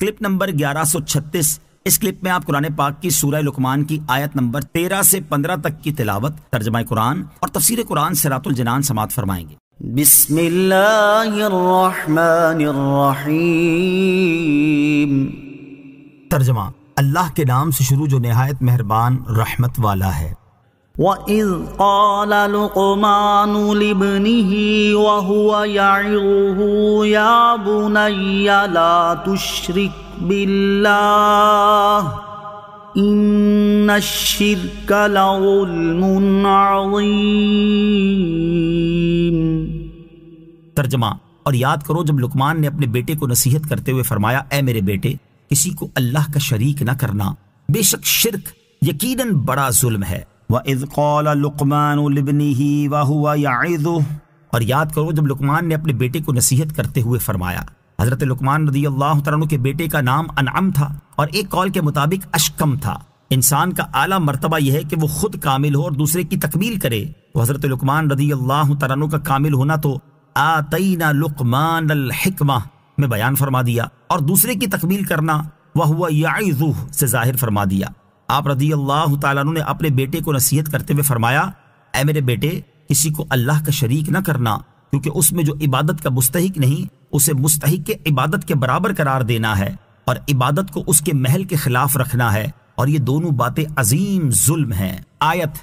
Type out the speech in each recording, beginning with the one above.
clip number 1136 इस clip में आप कुरान पाक की सूरह लुकमान की आयत नंबर 13 से 15 तक की तिलावत तर्जमा कुरान और तफसीर कुरान सरातुल जनान समात फरमाएंगे तर्जमा अल्लाह के नाम से शुरू जो नहायत मेहरबान रहमत वाला है وإذ قال لقمان لابنه وهو يعظه يا بني لا تشرك بالله إن الشرك لظلم عظيم तर्जमा और याद करो जब लुकमान ने अपने बेटे को नसीहत करते हुए फरमाया ए मेरे बेटे किसी को अल्लाह का शरीक न करना बेशक शिरक यकीनन बड़ा जुल्म है वज़ कौल लुकमानबनी व हुआ यादुह और याद करो जब लुकमान ने अपने बेटे को नसीहत करते हुए फरमाया हज़रत लुकमान रदी अल्लाह तु के बेटे का नाम अनअम था और एक कौल के मुताबिक अशकम था इंसान का आला मरतबा यह है कि वो खुद कामिल हो और दूसरे की तकमील करे तो हज़रत लुकमान रदी अल्लाह तु का कामिल होना तो आतना लुकमान अलहिकमा में बयान फरमा दिया और दूसरे की तकमील करना वह हुआ याइजूह से जाहिर फरमा दिया आप रदी अल्लाह तु ने अपने बेटे को नसीहत करते हुए फरमाया ऐ मेरे बेटे किसी को अल्लाह का शरीक न करना क्योंकि उसमें जो इबादत का मुस्तक नहीं उसे मुस्तक के इबादत के बराबर करार देना है और इबादत को उसके महल के खिलाफ रखना है और ये दोनों बातें अजीम जुल्म हैं आयत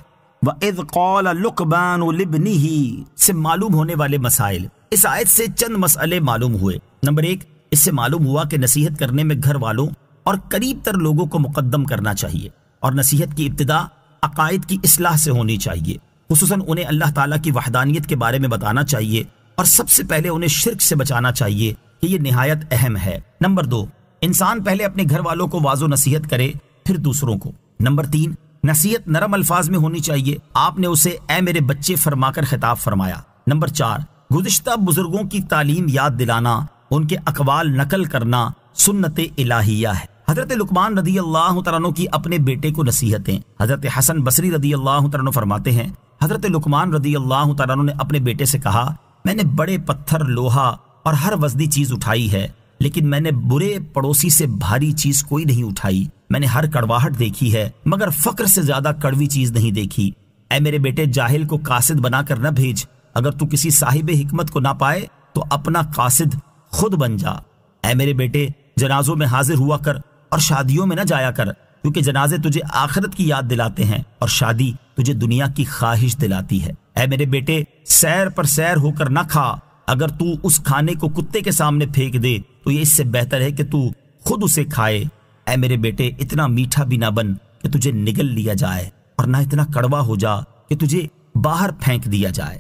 ही से मालूम होने वाले मसाइल इस आयत से चंद मसले मालूम हुए नंबर एक इससे मालूम हुआ कि नसीहत करने में घर वालों और करीब तर लोगों को मुकदम करना चाहिए और नसीहत की इब्तदा अकायद की असलाह से होनी चाहिए खसूस उन्हें अल्लाह ताला की वहदानियत के बारे में बताना चाहिए और सबसे पहले उन्हें शिरक से बचाना चाहिए कि ये नहायत अहम है नंबर दो इंसान पहले अपने घर वालों को वाजो नसीहत करे फिर दूसरों को नंबर तीन नसीहत नरम अल्फाज में होनी चाहिए आपने उसे ए मेरे बच्चे फरमाकर खिताब फरमाया नंबर चार गुजशत बुजुर्गों की तालीम याद दिलाना उनके अकवाल नकल करना सुन्नत इलाहिया है हजरत लुकमान रदी अल्लाह तरनों की अपने बेटे को नसीहतें हजरत हसन बसरी रदी अल्लाह तरनों फरमाते हैं हजरत लुकमान रदी अल्लाह तरनों ने अपने बेटे से कहा मैंने बड़े पत्थर लोहा और हर वजनी चीज उठाई है लेकिन मैंने बुरे पड़ोसी से भारी चीज कोई नहीं उठाई मैंने हर कड़वाहट देखी है मगर फक्र से ज्यादा कड़वी चीज नहीं देखी ए मेरे बेटे जाहिल को कासिद बनाकर न भेज अगर तू किसी साहिब हिकमत को ना पाए तो अपना कासिद खुद बन जा ए मेरे बेटे जनाजों में हाजिर हुआ कर और शादियों में न जाया कर क्योंकि जनाजे तुझे आखिरत की याद दिलाते हैं और शादी तुझे दुनिया की ख्वाहिश दिलाती है ऐ मेरे बेटे सैर पर सैर होकर न खा अगर तू उस खाने को कुत्ते के सामने फेंक दे तो ये इससे बेहतर है कि तू खुद उसे खाए ऐ मेरे बेटे इतना मीठा भी ना बन कि तुझे निगल लिया जाए और ना इतना कड़वा हो जा कि तुझे बाहर फेंक दिया जाए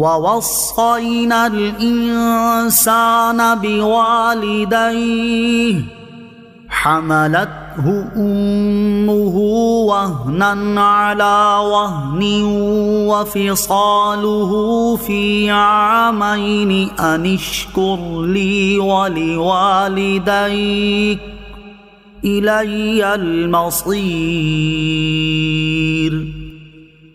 ووصينا الإنسان بوالديه حملته امه وهنا على وهن وفصاله في عامين ان اشكر لي ولوالديك الي المصير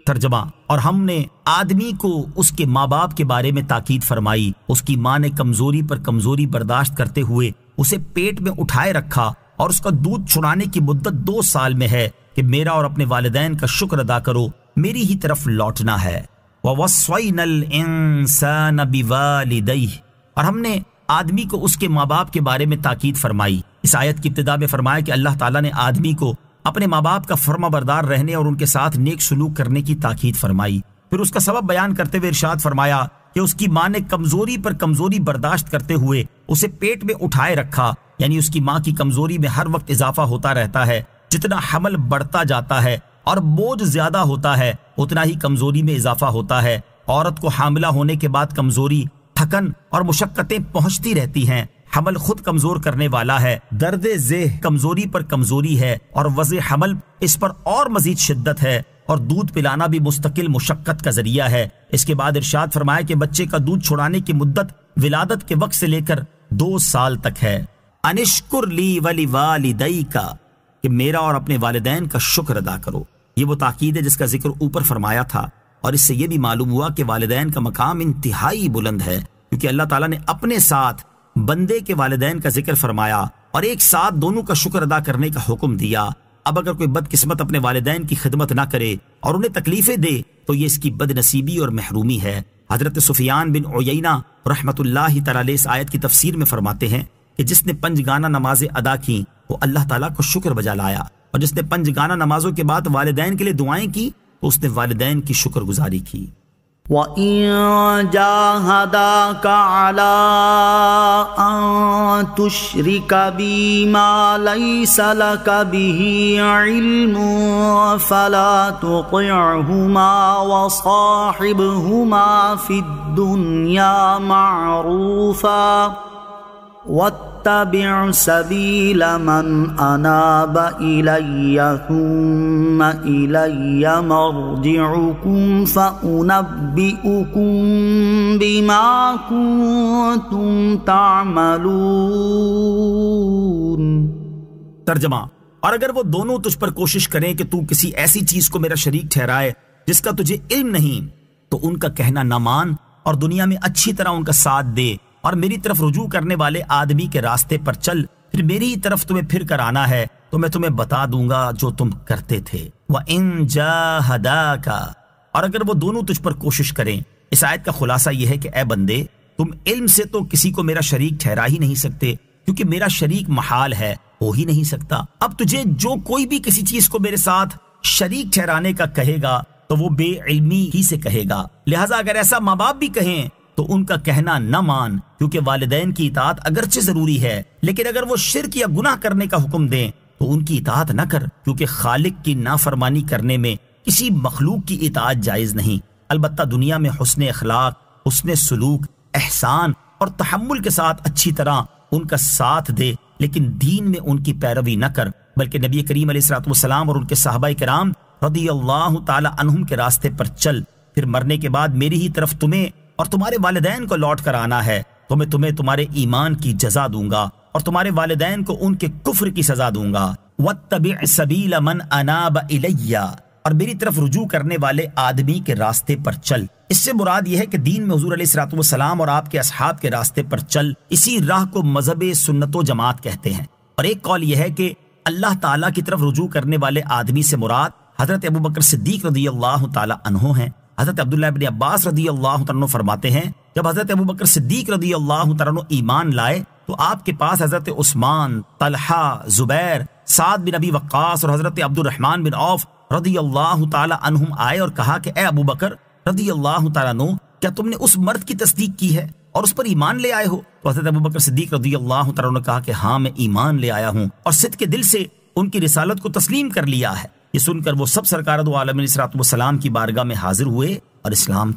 तर्जमा और हमने आदमी को उसके माँ बाप के बारे में ताकीद फरमाई उसकी माँ ने कमजोरी पर कमजोरी बर्दाश्त करते हुए उसे पेट में उठाए रखा और उसका दूध छुड़ाने की मुद्दत दो साल में है कि मेरा और अपने वालदेन का शुक्र अदा करो मेरी ही तरफ लौटना है और हमने आदमी को उसके माँ बाप के बारे में ताकीद फरमाई इस आयत की इब्तदा में फरमाया कि अल्लाह ताला ने आदमी को अपने माँ बाप का फर्मा बरदार रहने और उनके साथ नेक सलूक करने की ताकीद फरमाई फिर उसका सबब बयान करते हुए इरशाद फरमाया कि उसकी माँ ने कमजोरी पर कमजोरी बर्दाश्त करते हुए उसे पेट में उठाए रखा यानी उसकी माँ की कमजोरी में हर वक्त इजाफा होता रहता है जितना हमल बढ़ता जाता है और बोझ ज्यादा होता है उतना ही कमजोरी में इजाफा होता है औरत को हामला होने के बाद कमजोरी थकन और मुशक्कतें पहुंचती रहती हैं हमल खुद कमजोर करने वाला है दर्द जेह कमजोरी पर कमजोरी है और वज हमल इस पर और मजीद शिद्दत है और दूध पिलाना भी मुस्तकिल मुशक्कत का जरिया है इसके बाद इर्शाद फरमाया कि बच्चे का दूध छुड़ाने की मुद्दत विलादत के वक्त से लेकर दो साल तक है अनिश्कुर ली वली वालिदई का कि मेरा और अपने वालदेन का शुक्र अदा करो ये वो ताकीद है जिसका जिक्र ऊपर फरमाया था और इससे यह भी मालूम हुआ कि वालदेन का मकाम इंतहाई बुलंद है क्योंकि अल्लाह तला ने अपने साथ बंदे के वालदेन का जिक्र फरमाया और एक साथ दोनों का शुक्र अदा करने का हुक्म दिया अब अगर कोई बदकिस्मत अपने वालदेन की खिदमत ना करे और उन्हें तकलीफें दे तो ये इसकी बदनसीबी और महरूमी है हजरत सुफियान बिन ओयना रहमत इस आयत की तफसर में फरमाते हैं कि जिसने पंजगाना नमाजें अदा की वो अल्लाह ताला को शुक्र बजा लाया और जिसने पंजगाना नमाजों के बाद वालदेन के लिए दुआएं की तो उसने वालदेन की शुक्र गुजारी की وَإِن جَاهَدَاكَ عَلَىٰ أَن تُشْرِكَ بِي مَا لَيْسَ لَكَ بِهِ तर्जमा और अगर वो दोनों तुझ पर कोशिश करें कि तू किसी ऐसी चीज को मेरा शरीक ठहराए जिसका तुझे इल्म नहीं तो उनका कहना न मान और दुनिया में अच्छी तरह उनका साथ दे और मेरी तरफ रुजू करने वाले आदमी के रास्ते पर चल फिर मेरी तरफ तुम्हें फिर कर आना है तो मैं तुम्हें बता दूंगा जो तुम करते थे वह इन जहदा का और अगर वो दोनों तुझ पर कोशिश करें इस आयत का खुलासा यह है कि ए बंदे तुम इल्म से तो किसी को मेरा शरीक ठहरा ही नहीं सकते क्योंकि मेरा शरीक महाल है हो ही नहीं सकता अब तुझे जो कोई भी किसी चीज को मेरे साथ शरीक ठहराने का कहेगा तो वो बेइल्मी ही से कहेगा लिहाजा अगर ऐसा माँ बाप भी कहें तो उनका कहना न मान क्योंकि वालदेन की इतात अगरचे जरूरी है लेकिन अगर वो शिरक या गुनाह करने का हुक्म दें तो उनकी इतात न कर क्योंकि खालिक की नाफरमानी करने में किसी मखलूक की इतात जायज नहीं अलबत् दुनिया में हसन अखलाक हसन सलूक एहसान और तहमुल के साथ अच्छी तरह उनका साथ दे लेकिन दीन में उनकी पैरवी न कर बल्कि नबी करीम सलाम और उनके साहबा कराम रदी तुम के रास्ते पर चल फिर मरने के बाद मेरी ही तरफ तुम्हें और तुम्हारे वालदेन को लौट कर आना है तो मैं तुम्हें तुम्हारे ईमान की जजा दूंगा और तुम्हारे वालदेन को उनके कुफर की सजा दूंगा मन अनाब इलैया और मेरी तरफ रुजू करने वाले आदमी के रास्ते पर चल इससे मुराद यह है कि दीन में हजूर सलाम और आपके असहाब के रास्ते पर चल इसी राह को मजहब सुन्नतो जमात कहते हैं और एक कॉल यह है कि अल्लाह ताला की तरफ रुजू करने वाले आदमी से मुराद हजरत अबू बकर सिद्दीक रजी अल्लाह तला हैं हज़रत अब्दुल्ला बिन अब्बास रदी अल्लाह तन फरमाते हैं जब हज़रत अबू बकर सिद्दीक रदी अल्लाह तन ईमान लाए तो आपके पास हज़रत उस्मान तलहा जुबैर साद बिन अबी वक्स और हज़रत अब्दुलरहमान बिन औफ रदी अल्लाह तुम आए और कहा कि अबू बकर रदी अल्लाह तु क्या तुमने उस मर्द की तस्दीक की है और उस पर ईमान ले आए हो तो हजरत अबू बकर सिद्दीक रदी अल्लाह ने कहा कि हाँ मैं ईमान ले आया हूँ और सिद्ध के दिल से उनकी रिसालत को तस्लीम कर लिया है ये सुनकर वो सब सरकार आलम इसरातम की बारगाह में हाजिर हुए और इस्लाम